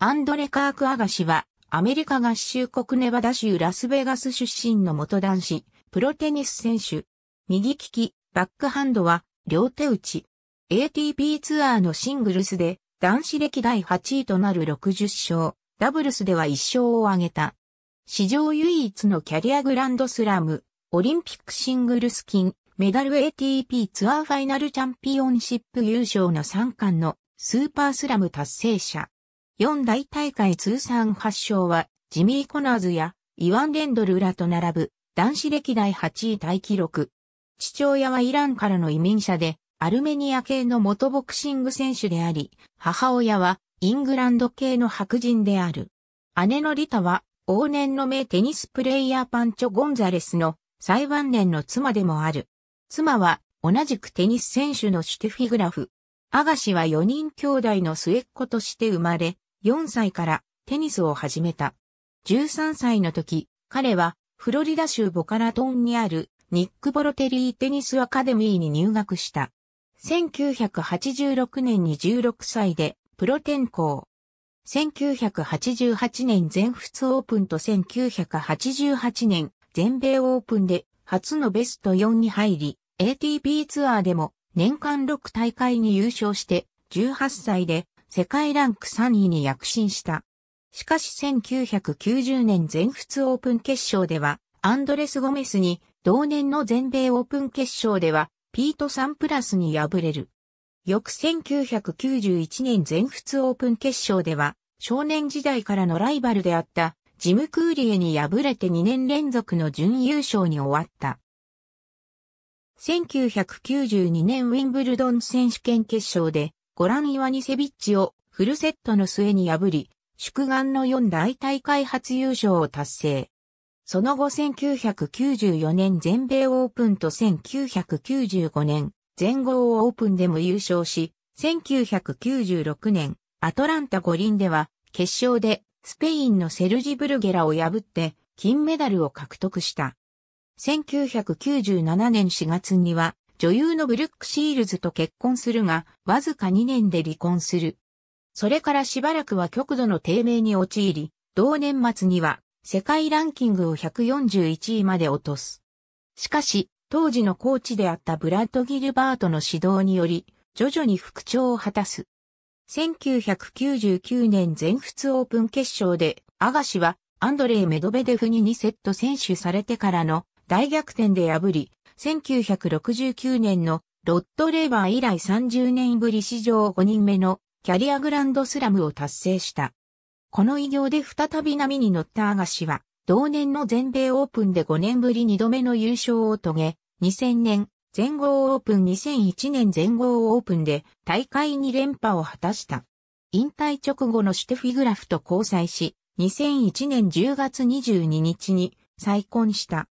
アンドレ・カーク・アガシは、アメリカ合衆国ネバダ州ラスベガス出身の元男子、プロテニス選手。右利き、バックハンドは、両手打ち。ATP ツアーのシングルスで、男子歴代8位となる60勝、ダブルスでは1勝を挙げた。史上唯一のキャリアグランドスラム、オリンピックシングルス金、メダル ATP ツアーファイナルチャンピオンシップ優勝の3冠のスーパースラム達成者。4大大会通算8勝は、ジミー・コナーズやイワン・レンドルらと並ぶ男子歴代8位大記録。父親はイランからの移民者で、アルメニア系の元ボクシング選手であり、母親はイングランド系の白人である。姉のリタは、往年の名テニスプレイヤーパンチョ・ゴンザレスの最晩年の妻でもある。妻は、同じくテニス選手のシュテフィグラフ。アガシは4人兄弟の末っ子として生まれ、4歳からテニスを始めた。13歳の時、彼はフロリダ州ボカラトンにあるニック・ボロテリーテニスアカデミーに入学した。1986年に16歳でプロ転向。1988年全仏オープンと1988年全米オープンで初のベスト4に入り、ATP ツアーでも年間6大会に優勝して18歳で世界ランク3位に躍進した。しかし1990年全仏オープン決勝では、アンドレス・ゴメスに、同年の全米オープン決勝では、ピート・サンプラスに敗れる。翌1991年全仏オープン決勝では、少年時代からのライバルであった、ジム・クーリエに敗れて2年連続の準優勝に終わった。1992年ウィンブルドン選手権決勝で、ご覧岩にニセビッチをフルセットの末に破り、祝願の4大大会初優勝を達成。その後1994年全米オープンと1995年全豪オープンでも優勝し、1996年アトランタ五輪では決勝でスペインのセルジ・ブルゲラを破って金メダルを獲得した。1997年4月には女優のブルック・シールズと結婚するが、わずか2年で離婚する。それからしばらくは極度の低迷に陥り、同年末には世界ランキングを141位まで落とす。しかし、当時のコーチであったブラッド・ギルバートの指導により、徐々に復調を果たす。1999年全仏オープン決勝で、アガシはアンドレイ・メドベデフに2セット選手されてからの大逆転で破り、1969年のロッドレーバー以来30年ぶり史上5人目のキャリアグランドスラムを達成した。この偉業で再び波に乗ったアガシは、同年の全米オープンで5年ぶり2度目の優勝を遂げ、2000年、全豪オープン2001年全豪オープンで大会2連覇を果たした。引退直後のシュテフィグラフと交際し、2001年10月22日に再婚した。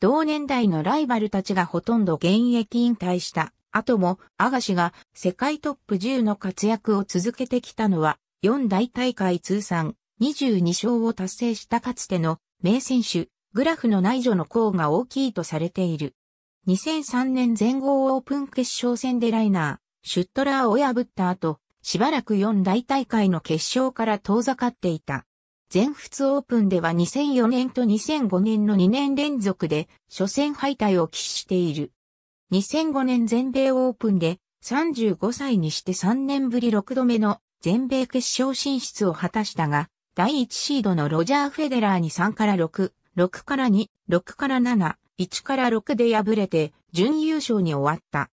同年代のライバルたちがほとんど現役引退した後も、アガシが世界トップ10の活躍を続けてきたのは、4大大会通算22勝を達成したかつての名選手、グラフの内助の功が大きいとされている。2003年全豪オープン決勝戦でライナー、シュットラーを破った後、しばらく4大大会の決勝から遠ざかっていた。全仏オープンでは2004年と2005年の2年連続で初戦敗退を喫している。2005年全米オープンで35歳にして3年ぶり6度目の全米決勝進出を果たしたが、第1シードのロジャー・フェデラーに3から6、6から2、6から7、1から6で敗れて準優勝に終わった。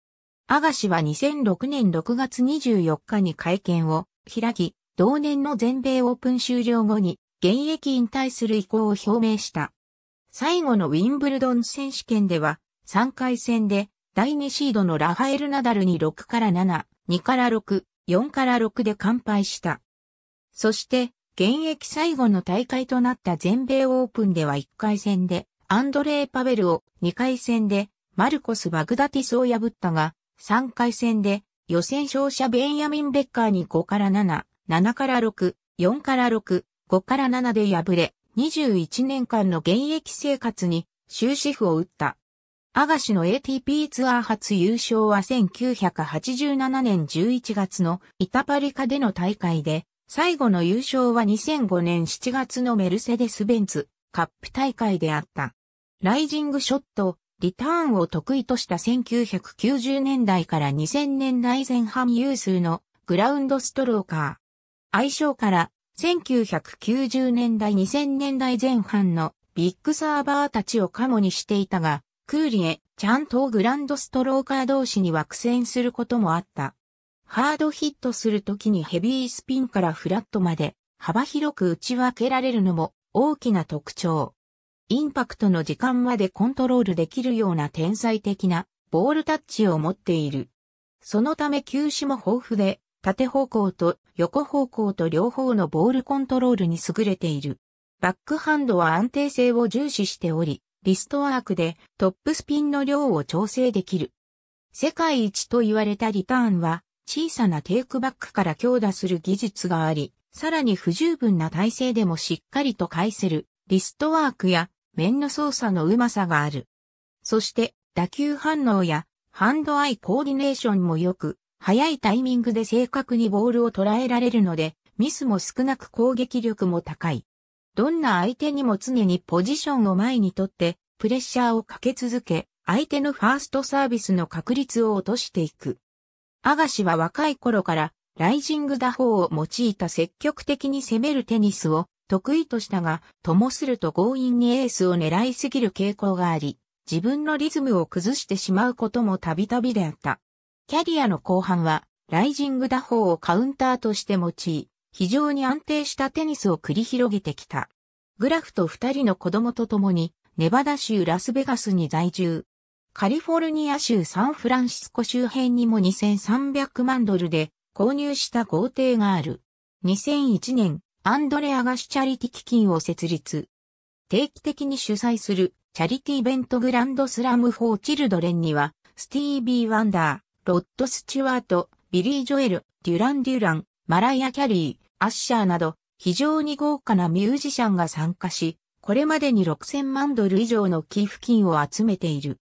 アガシは2006年6月24日に会見を開き、同年の全米オープン終了後に現役引退する意向を表明した。最後のウィンブルドン選手権では、3回戦で第2シードのラファエル・ナダルに6から7、2から6、4から6で完敗した。そして、現役最後の大会となった全米オープンでは1回戦で、アンドレイ・パベルを2回戦で、マルコス・バグダティスを破ったが、3回戦で予選勝者ベンヤミン・ベッカーに5から7、7から6、4から6、5から7で敗れ、21年間の現役生活に終止符を打った。アガシの ATP ツアー初優勝は1987年11月のイタパリカでの大会で、最後の優勝は2005年7月のメルセデス・ベンツカップ大会であった。ライジングショット、リターンを得意とした1990年代から2000年代前半有数のグラウンドストローカー。愛称から1990年代2000年代前半のビッグサーバーたちをカモにしていたが、クーリエ、ちゃんとグランドストローカー同士に惑戦することもあった。ハードヒットするときにヘビースピンからフラットまで幅広く打ち分けられるのも大きな特徴。インパクトの時間までコントロールできるような天才的なボールタッチを持っている。そのため球種も豊富で縦方向と横方向と両方のボールコントロールに優れている。バックハンドは安定性を重視しており、リストワークでトップスピンの量を調整できる。世界一と言われたリターンは小さなテイクバックから強打する技術があり、さらに不十分な体勢でもしっかりと返せるリストワークや面の操作のうまさがある。そして打球反応やハンドアイコーディネーションも良く、早いタイミングで正確にボールを捉えられるので、ミスも少なく攻撃力も高い。どんな相手にも常にポジションを前にとって、プレッシャーをかけ続け、相手のファーストサービスの確率を落としていく。アガシは若い頃から、ライジング打法を用いた積極的に攻めるテニスを得意としたが、ともすると強引にエースを狙いすぎる傾向があり、自分のリズムを崩してしまうこともたびたびであった。キャリアの後半は、ライジング打法をカウンターとして用い、非常に安定したテニスを繰り広げてきた。グラフと二人の子供と共に、ネバダ州ラスベガスに在住。カリフォルニア州サンフランシスコ周辺にも2300万ドルで購入した豪邸がある。2001年、アンドレアガシチャリティ基金を設立。定期的に主催するチャリティイベントグランドスラムフォーチルドレンには、スティービー・ワンダー、ロッド・スチュワート、ビリー・ジョエル、デュラン・デュラン、マライア・キャリー、アッシャーなど、非常に豪華なミュージシャンが参加し、これまでに6000万ドル以上の寄付金を集めている。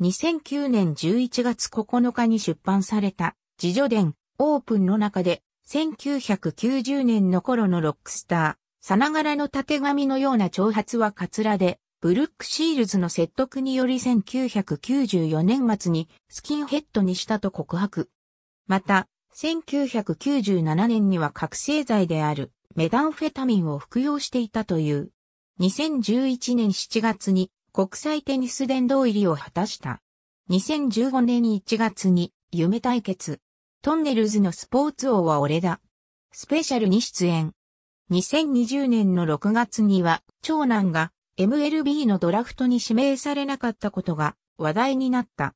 2009年11月9日に出版された、自助伝、オープンの中で、1990年の頃のロックスター、さながらの縦紙のような挑発はカツラで、ブルック・シールズの説得により1994年末にスキンヘッドにしたと告白。また、1997年には覚醒剤であるメダンフェタミンを服用していたという。2011年7月に国際テニス殿堂入りを果たした。2015年1月に夢対決。トンネルズのスポーツ王は俺だ。スペシャルに出演。2020年の6月には長男が MLB のドラフトに指名されなかったことが話題になった。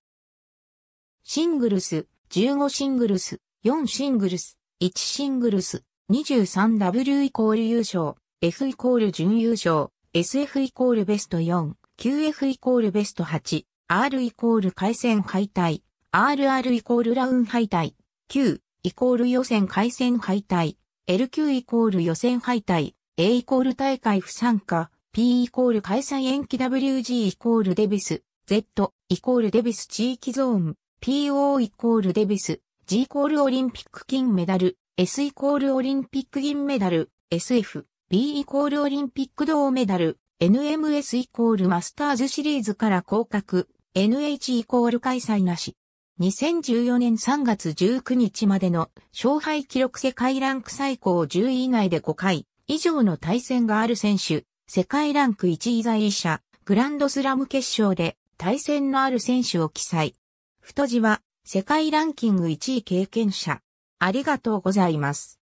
シングルス、15シングルス、4シングルス、1シングルス、23W イコール優勝、F イコール準優勝、SF イコールベスト4、QF イコールベスト8、R イコール回戦敗退、RR イコールラウン敗退、Q イコール予選回戦敗退、LQ イコール予選敗退、A イコール大会不参加、P イコール開催延期 WG イコールデビス、Z イコールデビス地域ゾーン、PO イコールデビス、G イコールオリンピック金メダル、S イコールオリンピック銀メダル、SF、B イコールオリンピック銅メダル、NMS イコールマスターズシリーズから降格、NH イコール開催なし。2014年3月19日までの勝敗記録世界ランク最高10位以内で5回以上の対戦がある選手、世界ランク1位在位者、グランドスラム決勝で対戦のある選手を記載。太字は世界ランキング1位経験者。ありがとうございます。